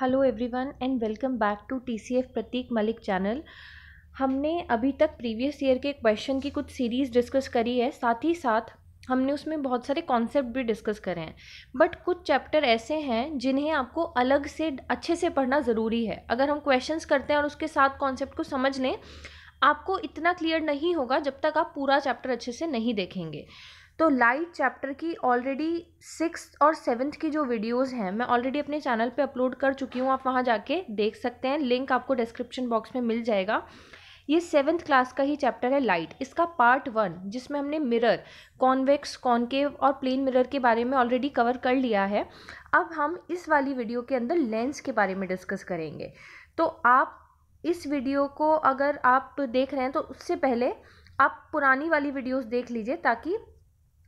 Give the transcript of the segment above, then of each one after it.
hello everyone and welcome back to TCF Pratik Malik channel हमने अभी तक प्रीवियस ईयर के क्वेश्चन की कुछ सीरीज़ डिस्कस करी है साथ ही साथ हमने उसमें बहुत सारे कॉन्सेप्ट भी डिस्कस करे हैं बट कुछ चैप्टर ऐसे हैं जिन्हें आपको अलग से अच्छे से पढ़ना ज़रूरी है अगर हम क्वेश्चंस करते हैं और उसके साथ कॉन्सेप्ट को समझ लें आपको इतना क्लियर नहीं होगा जब तक आप पूरा चैप्टर अच्छे से नहीं देखेंगे तो लाइट चैप्टर की ऑलरेडी सिक्स और सेवन्थ की जो वीडियोस हैं मैं ऑलरेडी अपने चैनल पे अपलोड कर चुकी हूँ आप वहाँ जाके देख सकते हैं लिंक आपको डिस्क्रिप्शन बॉक्स में मिल जाएगा ये सेवन्थ क्लास का ही चैप्टर है लाइट इसका पार्ट वन जिसमें हमने मिरर कॉन्वेक्स कॉन्केव और प्लेन मिरर के बारे में ऑलरेडी कवर कर लिया है अब हम इस वाली वीडियो के अंदर लेंस के बारे में डिस्कस करेंगे तो आप इस वीडियो को अगर आप देख रहे हैं तो उससे पहले आप पुरानी वाली वीडियोस देख लीजिए ताकि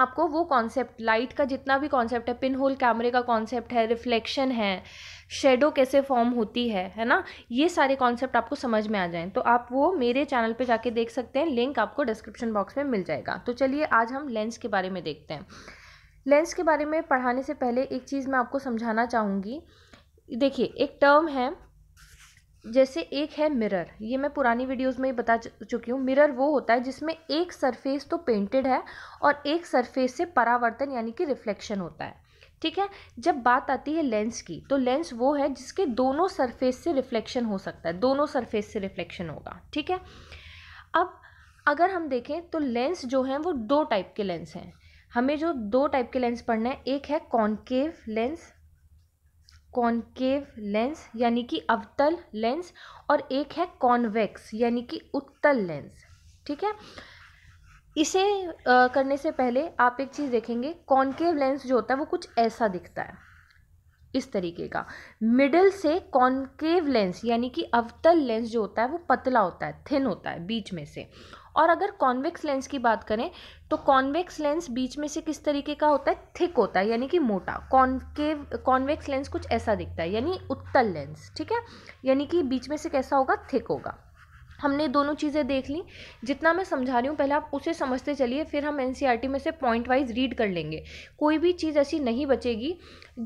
आपको वो कॉन्सेप्ट लाइट का जितना भी कॉन्सेप्ट है पिन होल कैमरे का कॉन्सेप्ट है रिफ्लेक्शन है शेडो कैसे फॉर्म होती है है ना ये सारे कॉन्सेप्ट आपको समझ में आ जाएं तो आप वो मेरे चैनल पे जाके देख सकते हैं लिंक आपको डिस्क्रिप्शन बॉक्स में मिल जाएगा तो चलिए आज हम लेंस के बारे में देखते हैं लेंस के बारे में पढ़ाने से पहले एक चीज़ मैं आपको समझाना चाहूँगी देखिए एक टर्म है जैसे एक है मिरर ये मैं पुरानी वीडियोस में ही बता चुकी हूँ मिरर वो होता है जिसमें एक सरफेस तो पेंटेड है और एक सरफेस से परावर्तन यानी कि रिफ्लेक्शन होता है ठीक है जब बात आती है लेंस की तो लेंस वो है जिसके दोनों सरफेस से रिफ्लेक्शन हो सकता है दोनों सरफेस से रिफ्लेक्शन होगा ठीक है अब अगर हम देखें तो लेंस जो हैं वो दो टाइप के लेंस हैं हमें जो दो टाइप के लेंस पढ़ने हैं एक है कॉन्केव लेंस कॉन्केव लेंस यानी कि अवतल लेंस और एक है कॉन्वेक्स यानी कि उत्तल लेंस ठीक है इसे आ, करने से पहले आप एक चीज़ देखेंगे कॉन्केव लेंस जो होता है वो कुछ ऐसा दिखता है इस तरीके का मिडल से कॉन्केव लेंस यानी कि अवतल लेंस जो होता है वो पतला होता है थिन होता है बीच में से और अगर कॉन्वेक्स लेंस की बात करें तो कॉन्वेक्स लेंस बीच में से किस तरीके का होता है थिक होता है यानी कि मोटा कॉन्केव कॉन्वेक्स लेंस कुछ ऐसा दिखता है यानी उत्तल लेंस ठीक है यानी कि बीच में से कैसा होगा थिक होगा हमने दोनों चीज़ें देख ली जितना मैं समझा रही हूँ पहले आप उसे समझते चलिए फिर हम एन e में से पॉइंट वाइज रीड कर लेंगे कोई भी चीज़ ऐसी नहीं बचेगी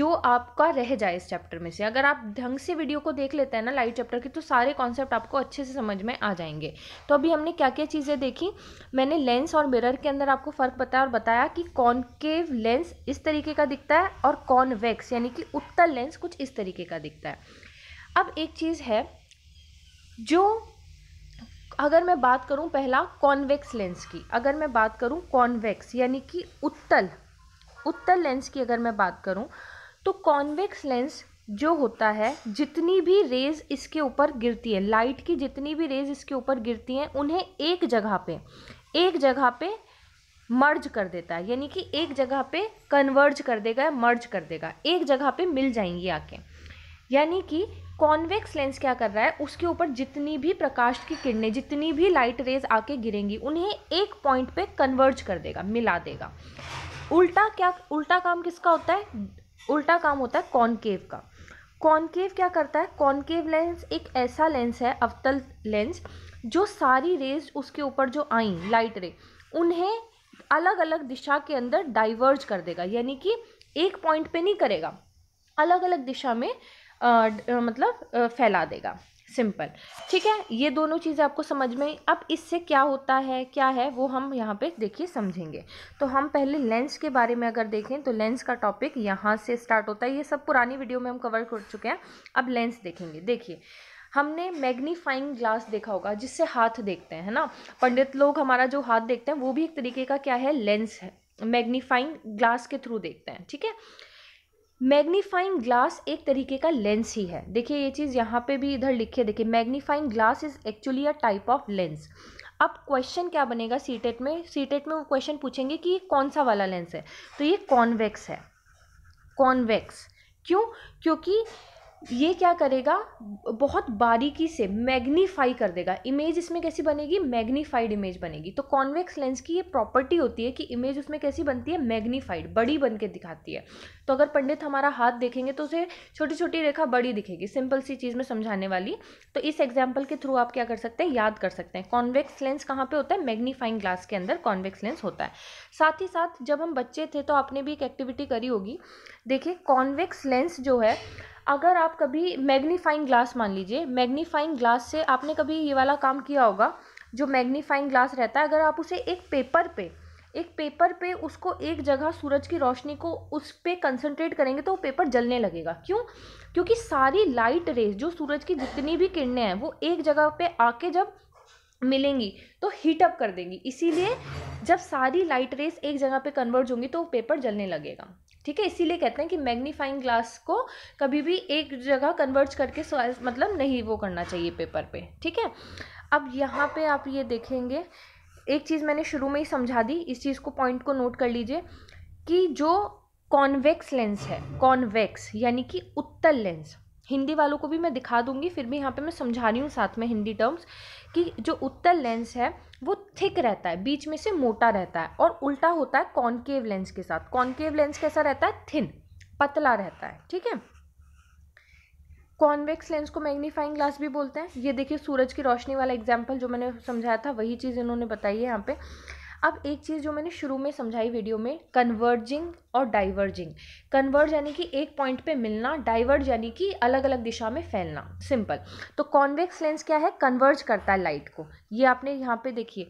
जो आपका रह जाए इस चैप्टर में से अगर आप ढंग से वीडियो को देख लेते हैं ना लाइव चैप्टर की तो सारे कॉन्सेप्ट आपको अच्छे से समझ में आ जाएंगे तो अभी हमने क्या क्या चीज़ें देखी मैंने लेंस और मिरर के अंदर आपको फ़र्क बताया और बताया कि कॉनकेव लेंस इस तरीके का दिखता है और कॉनवेक्स यानी कि उत्तर लेंस कुछ इस तरीके का दिखता है अब एक चीज़ है जो अगर मैं बात करूं पहला कॉन्वेक्स लेंस की अगर मैं बात करूं कॉन्वेक्स यानी कि उत्तल उत्तल लेंस की अगर मैं बात करूं तो कॉन्वेक्स लेंस जो होता है जितनी भी रेज इसके ऊपर गिरती है लाइट की जितनी भी रेज इसके ऊपर गिरती हैं उन्हें एक जगह पे एक जगह पे मर्ज कर देता है यानी कि एक जगह पे कन्वर्ज कर देगा या मर्ज कर देगा एक जगह पे मिल जाएंगी आके यानी कि कॉन्वेक्स लेंस क्या कर रहा है उसके ऊपर जितनी भी प्रकाश की किरणें जितनी भी लाइट रेज आके गिरेंगी उन्हें एक पॉइंट पे कन्वर्ज कर देगा मिला देगा उल्टा क्या उल्टा काम किसका होता है उल्टा काम होता है कॉन्केव का कॉन्केव क्या करता है कॉन्केव लेंस एक ऐसा लेंस है अवतल लेंस जो सारी रेज उसके ऊपर जो आई लाइट रे उन्हें अलग अलग दिशा के अंदर डाइवर्ज कर देगा यानी कि एक पॉइंट पे नहीं करेगा अलग अलग दिशा में आ, मतलब फैला देगा सिंपल ठीक है ये दोनों चीज़ें आपको समझ में अब इससे क्या होता है क्या है वो हम यहाँ पे देखिए समझेंगे तो हम पहले लेंस के बारे में अगर देखें तो लेंस का टॉपिक यहाँ से स्टार्ट होता है ये सब पुरानी वीडियो में हम कवर कर चुके हैं अब लेंस देखेंगे देखिए हमने मैग्नीफाइंग ग्लास देखा होगा जिससे हाथ देखते हैं है ना पंडित लोग हमारा जो हाथ देखते हैं वो भी एक तरीके का क्या है लेंस है मैग्नीफाइंग ग्लास के थ्रू देखते हैं ठीक है मैग्नीफाइंग ग्लास एक तरीके का लेंस ही है देखिए ये चीज़ यहाँ पे भी इधर लिखी है देखिए magnifying glass is actually a type of lens अब क्वेश्चन क्या बनेगा सी टेट में सी टेट में वो क्वेश्चन पूछेंगे कि ये कौन सा वाला लेंस है तो ये कॉन्वेक्स है कॉन्वेक्स क्यों क्योंकि ये क्या करेगा बहुत बारीकी से मैग्नीफाई कर देगा इमेज इसमें कैसी बनेगी मैग्नीफाइड इमेज बनेगी तो कॉन्वेक्स लेंस की ये प्रॉपर्टी होती है कि इमेज उसमें कैसी बनती है मैग्नीफाइड बड़ी बन के दिखाती है तो अगर पंडित हमारा हाथ देखेंगे तो उसे छोटी छोटी रेखा बड़ी दिखेगी सिंपल सी चीज़ में समझाने वाली तो इस एग्जाम्पल के थ्रू आप क्या कर सकते हैं याद कर सकते हैं कॉन्वेक्स लेंस कहाँ पर होता है मैग्नीफाइंग ग्लास के अंदर कॉन्वेक्स लेंस होता है साथ ही साथ जब हम बच्चे थे तो आपने भी एक एक्टिविटी करी होगी देखिए कॉन्वेक्स लेंस जो है अगर आप कभी मैग्नीफाइंग ग्लास मान लीजिए मैग्नीफाइंग ग्लास से आपने कभी ये वाला काम किया होगा जो मैग्नीफाइंग ग्लास रहता है अगर आप उसे एक पेपर पे एक पेपर पे उसको एक जगह सूरज की रोशनी को उस पर कंसनट्रेट करेंगे तो वो पेपर जलने लगेगा क्यों क्योंकि सारी लाइट रेज जो सूरज की जितनी भी किरणें हैं वो एक जगह पे आके जब मिलेंगी तो हीटअप कर देंगी इसीलिए जब सारी लाइट रेस एक जगह पे कन्वर्ट होंगी तो वो पेपर जलने लगेगा ठीक है इसीलिए कहते हैं कि मैग्नीफाइंग ग्लास को कभी भी एक जगह कन्वर्ट करके मतलब नहीं वो करना चाहिए पेपर पे ठीक है अब यहाँ पे आप ये देखेंगे एक चीज़ मैंने शुरू में ही समझा दी इस चीज़ को पॉइंट को नोट कर लीजिए कि जो कॉन्वेक्स लेंस है कॉन्वेक्स यानी कि उत्तल लेंस हिंदी वालों को भी मैं दिखा दूंगी फिर भी यहाँ पे मैं समझा रही हूँ साथ में हिंदी टर्म्स कि जो उत्तर लेंस है वो थिक रहता है बीच में से मोटा रहता है और उल्टा होता है कॉन्केव लेंस के साथ कॉन्केव लेंस कैसा रहता है थिन पतला रहता है ठीक है कॉन्वेक्स लेंस को मैग्नीफाइंग ग्लास भी बोलते हैं ये देखिए सूरज की रोशनी वाला एग्जाम्पल जो मैंने समझाया था वही चीज़ इन्होंने बताई है यहाँ पर अब एक चीज़ जो मैंने शुरू में समझाई वीडियो में कन्वर्जिंग और डाइवर्जिंग कन्वर्ज यानी कि एक पॉइंट पे मिलना डाइवर्ज यानी कि अलग अलग दिशा में फैलना सिंपल तो कॉन्वेक्स लेंस क्या है कन्वर्ज करता है लाइट को ये आपने यहाँ पे देखिए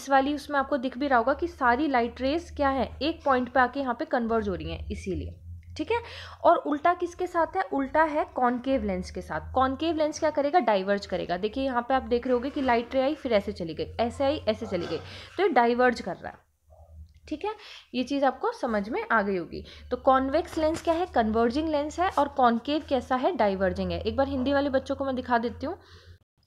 इस वाली उसमें आपको दिख भी रहा होगा कि सारी लाइट रेस क्या है एक पॉइंट पे आके यहाँ पे कन्वर्ज हो रही हैं इसीलिए ठीक है और उल्टा किसके साथ है उल्टा है कॉन्केव लेंस के साथ कॉन्केव लेंस क्या करेगा डाइवर्ज करेगा देखिए यहाँ पे आप देख रहे होगे कि लाइट रे आई फिर ऐसे चली गई ऐसे आई ऐसे चली गई तो ये डाइवर्ज कर रहा है ठीक है ये चीज़ आपको समझ में आ गई होगी तो कॉन्वेक्स लेंस क्या है कन्वर्जिंग लेंस है और कॉन्केव कैसा है डाइवर्जिंग है एक बार हिंदी वाले बच्चों को मैं दिखा देती हूँ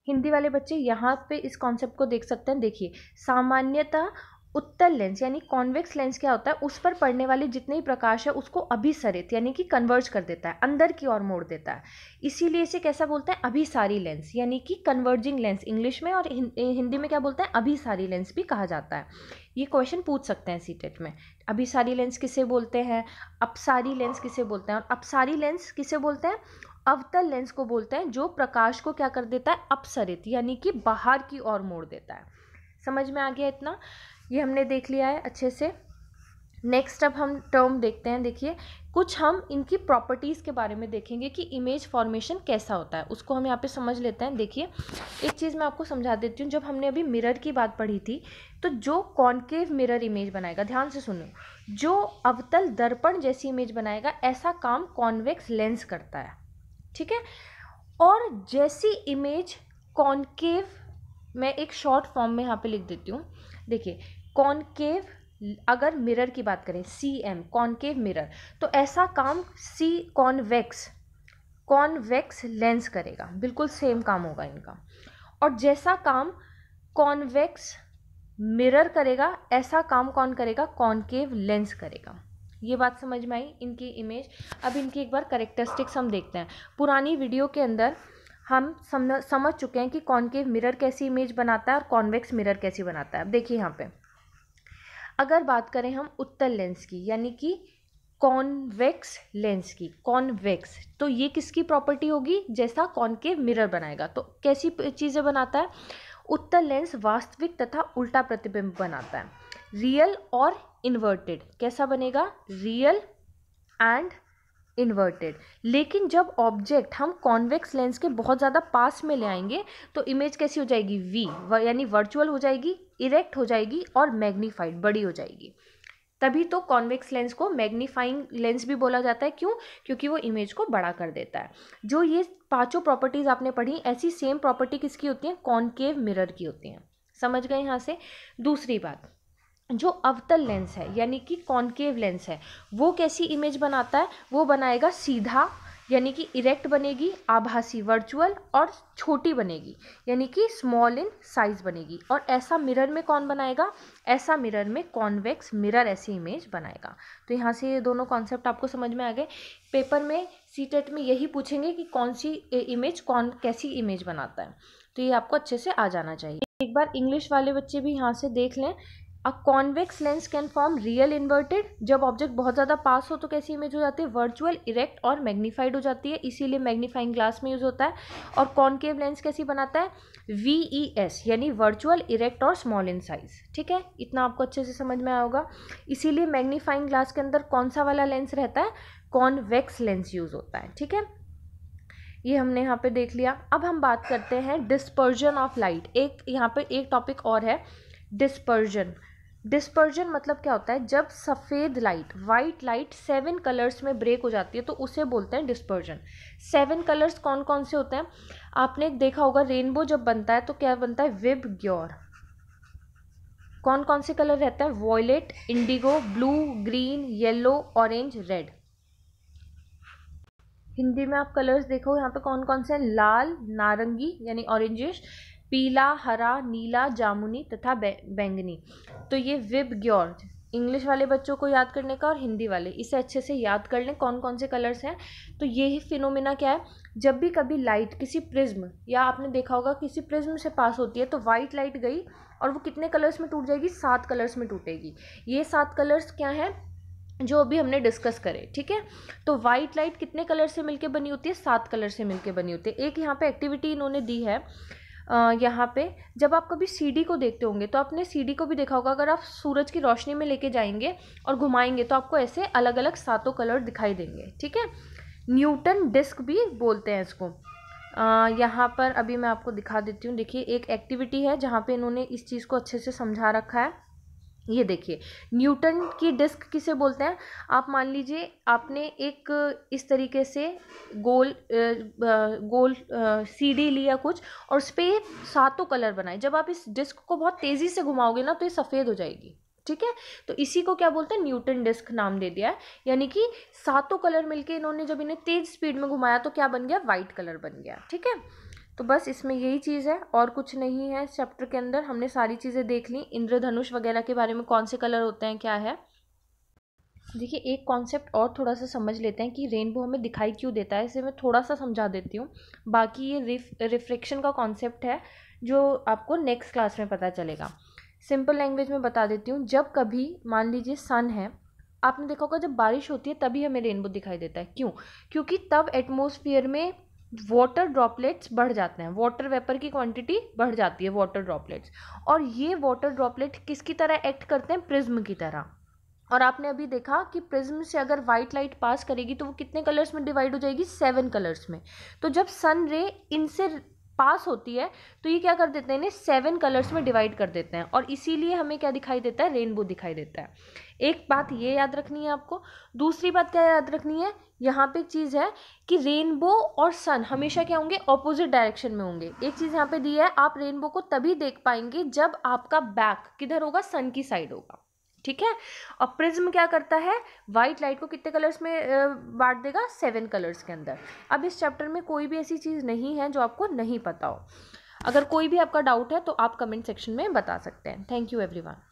हिंदी वाले बच्चे यहाँ पे इस कॉन्सेप्ट को देख सकते हैं देखिए सामान्यता उत्तल लेंस यानी कॉन्वेक्स लेंस क्या होता है उस पर पड़ने वाले जितने ही प्रकाश है उसको अभिसरित यानी कि कन्वर्ज कर देता है अंदर की ओर मोड़ देता है इसीलिए इसे कैसा बोलते हैं अभिसारी लेंस यानी कि कन्वर्जिंग लेंस इंग्लिश में और हिंदी में क्या बोलते हैं अभिसारी लेंस भी कहा जाता है ये क्वेश्चन पूछ सकते हैं सीटेट e में अभिसारी लेंस किसे बोलते हैं अपसारी लेंस किसे बोलते हैं और अपसारी लेंस किसे बोलते हैं अवतल लेंस को बोलते हैं जो प्रकाश को क्या कर देता है अपसरित यानी कि बाहर की ओर मोड़ देता है समझ में आ गया इतना ये हमने देख लिया है अच्छे से नेक्स्ट अब हम टर्म देखते हैं देखिए कुछ हम इनकी प्रॉपर्टीज़ के बारे में देखेंगे कि इमेज फॉर्मेशन कैसा होता है उसको हम यहाँ पे समझ लेते हैं देखिए एक चीज़ मैं आपको समझा देती हूँ जब हमने अभी मिरर की बात पढ़ी थी तो जो कॉन्केव मिरर इमेज बनाएगा ध्यान से सुनो जो अवतल दर्पण जैसी इमेज बनाएगा ऐसा काम कॉन्वेक्स लेंस करता है ठीक है और जैसी इमेज कॉन्केव मैं एक शॉर्ट फॉर्म में यहाँ पे लिख देती हूँ देखिए कॉनकेव अगर मिरर की बात करें सी एम कॉनकेव मिरर तो ऐसा काम सी कॉन्वेक्स कॉन्वेक्स लेंस करेगा बिल्कुल सेम काम होगा इनका और जैसा काम कॉन्वेक्स मिरर करेगा ऐसा काम कौन करेगा कॉनकेव लेंस करेगा ये बात समझ में आई इनकी इमेज अब इनकी एक बार करेक्टरिस्टिक्स हम देखते हैं पुरानी वीडियो के अंदर हम समझ चुके हैं कि कॉनकेव मिरर कैसी इमेज बनाता है और कॉन्वेक्स मिरर कैसी बनाता है अब देखिए यहाँ पे अगर बात करें हम उत्तल लेंस की यानी कि कॉन्वेक्स लेंस की कॉन्वेक्स तो ये किसकी प्रॉपर्टी होगी जैसा कॉनकेव मिरर बनाएगा तो कैसी चीज़ें बनाता है उत्तल लेंस वास्तविक तथा उल्टा प्रतिबिंब बनाता है रियल और इन्वर्टेड कैसा बनेगा रियल एंड इन्वर्टेड लेकिन जब ऑब्जेक्ट हम कॉन्वेक्स लेंस के बहुत ज़्यादा पास में ले आएंगे तो इमेज कैसी हो जाएगी वी यानी वर्चुअल हो जाएगी इरेक्ट हो जाएगी और मैग्नीफाइड बड़ी हो जाएगी तभी तो कॉन्वेक्स लेंस को मैग्नीफाइंग लेंस भी बोला जाता है क्यों क्योंकि वो इमेज को बड़ा कर देता है जो ये पांचों प्रॉपर्टीज़ आपने पढ़ी ऐसी सेम प्रॉपर्टी किसकी होती है कॉन्केव मिरर की होती हैं समझ गए यहाँ से दूसरी बात जो अवतल लेंस है यानी कि कॉन्केव लेंस है वो कैसी इमेज बनाता है वो बनाएगा सीधा यानी कि इरेक्ट बनेगी आभासी वर्चुअल और छोटी बनेगी यानी कि स्मॉल इन साइज बनेगी और ऐसा मिरर में कौन बनाएगा ऐसा मिरर में कॉन्वेक्स मिरर ऐसी इमेज बनाएगा तो यहाँ से ये दोनों कॉन्सेप्ट आपको समझ में आ गए पेपर में सी टेट e में यही पूछेंगे कि कौन सी इमेज कौन कैसी इमेज बनाता है तो ये आपको अच्छे से आ जाना चाहिए एक बार इंग्लिश वाले बच्चे भी यहाँ से देख लें a convex lens can form real inverted जब ऑब्जेक्ट बहुत ज़्यादा पास हो तो कैसी इमेज हो जाती है वर्चुअल इरेक्ट और मैग्नीफाइड हो जाती है इसीलिए मैग्नीफाइंग ग्लास में यूज़ होता है और कॉन्केव लेंस कैसी बनाता है वी ई एस यानी वर्चुअल इरेक्ट और स्मॉल इन साइज ठीक है इतना आपको अच्छे से समझ में आया होगा इसीलिए मैग्नीफाइंग ग्लास के अंदर कौन सा वाला लेंस रहता है कॉन्वेक्स लेंस यूज़ होता है ठीक है ये हमने यहाँ पे देख लिया अब हम बात करते हैं डिस्पर्जन ऑफ लाइट एक यहाँ पे एक टॉपिक और है डिस्पर्जन डिस्पर्जन मतलब क्या होता है जब सफ़ेद light white light seven colours में ब्रेक हो जाती है तो उसे बोलते हैं डिस्पर्जन सेवन कलर्स कौन कौन से होते हैं आपने देखा होगा रेनबो जब बनता है तो क्या बनता है विब ग्योर कौन कौन से कलर रहते हैं violet indigo blue green yellow orange red Hindi में आप कलर्स देखो यहाँ पे कौन कौन से हैं लाल नारंगी यानी ऑरेंजिश पीला हरा नीला जामुनी तथा बैंगनी तो ये विब ग्योर्ज इंग्लिश वाले बच्चों को याद करने का और हिंदी वाले इसे अच्छे से याद कर लें कौन कौन से कलर्स हैं तो ये ही फिनोमिना क्या है जब भी कभी लाइट किसी प्रिज्म या आपने देखा होगा किसी प्रिज्म से पास होती है तो वाइट लाइट गई और वो कितने कलर्स में टूट जाएगी सात कलर्स में टूटेगी ये सात कलर्स क्या हैं जो अभी हमने डिस्कस करे ठीक है तो वाइट लाइट कितने कलर से मिलकर बनी होती है सात कलर से मिलकर बनी होती है एक यहाँ पर एक्टिविटी इन्होंने दी है यहाँ पे जब आप कभी सीडी को देखते होंगे तो आपने सीडी को भी देखा होगा अगर आप सूरज की रोशनी में लेके जाएंगे और घुमाएंगे तो आपको ऐसे अलग अलग सातों कलर दिखाई देंगे ठीक है न्यूटन डिस्क भी बोलते हैं इसको यहाँ पर अभी मैं आपको दिखा देती हूँ देखिए एक एक्टिविटी है जहाँ पर इन्होंने इस चीज़ को अच्छे से समझा रखा है ये देखिए न्यूटन की डिस्क किसे बोलते हैं आप मान लीजिए आपने एक इस तरीके से गोल गोल सीडी लिया कुछ और उस पर सातों कलर बनाए जब आप इस डिस्क को बहुत तेज़ी से घुमाओगे ना तो ये सफ़ेद हो जाएगी ठीक है तो इसी को क्या बोलते हैं न्यूटन डिस्क नाम दे दिया है यानी कि सातों कलर मिलके इन्होंने जब इन्हें तेज स्पीड में घुमाया तो क्या बन गया वाइट कलर बन गया ठीक है तो बस इसमें यही चीज़ है और कुछ नहीं है चैप्टर के अंदर हमने सारी चीज़ें देख ली इंद्रधनुष वगैरह के बारे में कौन से कलर होते हैं क्या है देखिए एक कॉन्सेप्ट और थोड़ा सा समझ लेते हैं कि रेनबो हमें दिखाई क्यों देता है इसे मैं थोड़ा सा समझा देती हूँ बाकी ये रिफ रिफ्लेक्शन का कॉन्सेप्ट है जो आपको नेक्स्ट क्लास में पता चलेगा सिंपल लैंग्वेज में बता देती हूँ जब कभी मान लीजिए सन है आपने देखा होगा जब बारिश होती है तभी हमें रेनबो दिखाई देता है क्यों क्योंकि तब एटमोसफियर में वाटर ड्रॉपलेट्स बढ़ जाते हैं वाटर वेपर की क्वांटिटी बढ़ जाती है वाटर ड्रॉपलेट्स और ये वाटर ड्रॉपलेट किसकी तरह एक्ट करते हैं प्रिज्म की तरह और आपने अभी देखा कि प्रिज्म से अगर वाइट लाइट पास करेगी तो वो कितने कलर्स में डिवाइड हो जाएगी सेवन कलर्स में तो जब सन रे इनसे पास होती है तो ये क्या कर देते हैं इन्हें सेवन कलर्स में डिवाइड कर देते हैं और इसीलिए हमें क्या दिखाई देता है रेनबो दिखाई देता है एक बात ये याद रखनी है आपको दूसरी बात क्या याद रखनी है यहाँ पे एक चीज़ है कि रेनबो और सन हमेशा क्या होंगे ऑपोजिट डायरेक्शन में होंगे एक चीज़ यहाँ पे दी है आप रेनबो को तभी देख पाएंगे जब आपका बैक किधर होगा सन की साइड होगा ठीक है और प्रिज्म क्या करता है वाइट लाइट को कितने कलर्स में बांट देगा सेवन कलर्स के अंदर अब इस चैप्टर में कोई भी ऐसी चीज़ नहीं है जो आपको नहीं पता हो अगर कोई भी आपका डाउट है तो आप कमेंट सेक्शन में बता सकते हैं थैंक यू एवरीवन